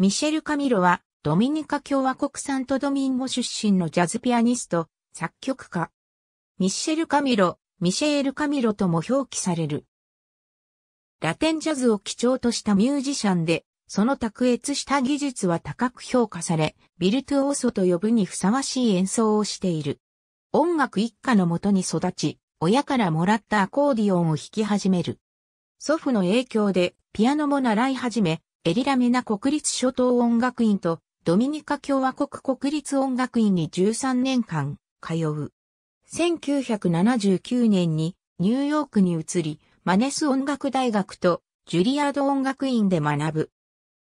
ミシェル・カミロは、ドミニカ共和国サントドミンゴ出身のジャズピアニスト、作曲家。ミッシェル・カミロ、ミシェール・カミロとも表記される。ラテンジャズを基調としたミュージシャンで、その卓越した技術は高く評価され、ビルトゥオーソと呼ぶにふさわしい演奏をしている。音楽一家のもとに育ち、親からもらったアコーディオンを弾き始める。祖父の影響でピアノも習い始め、エリラメナ国立諸島音楽院とドミニカ共和国国立音楽院に13年間通う。1979年にニューヨークに移り、マネス音楽大学とジュリアード音楽院で学ぶ。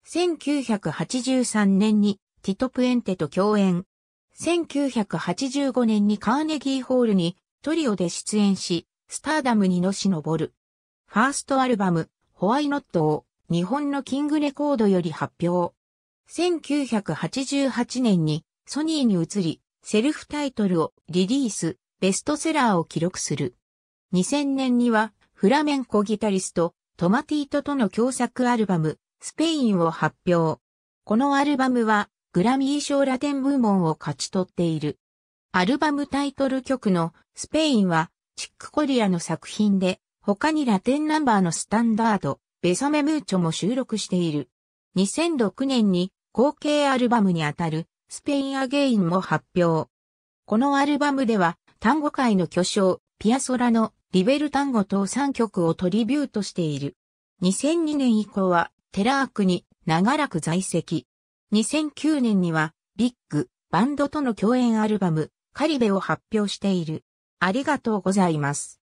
1983年にティト・プエンテと共演。1985年にカーネギーホールにトリオで出演し、スターダムにのし登る。ファーストアルバム、ホワイノットを日本のキングレコードより発表。1988年にソニーに移り、セルフタイトルをリリース、ベストセラーを記録する。2000年にはフラメンコギタリスト、トマティートとの共作アルバム、スペインを発表。このアルバムはグラミー賞ラテン部門を勝ち取っている。アルバムタイトル曲のスペインはチックコリアの作品で他にラテンナンバーのスタンダード、ベサメムーチョも収録している。2006年に後継アルバムにあたるスペインアゲインも発表。このアルバムでは単語界の巨匠ピアソラのリベル単語等3曲をトリビュートしている。2002年以降はテラークに長らく在籍。2009年にはビッグバンドとの共演アルバムカリベを発表している。ありがとうございます。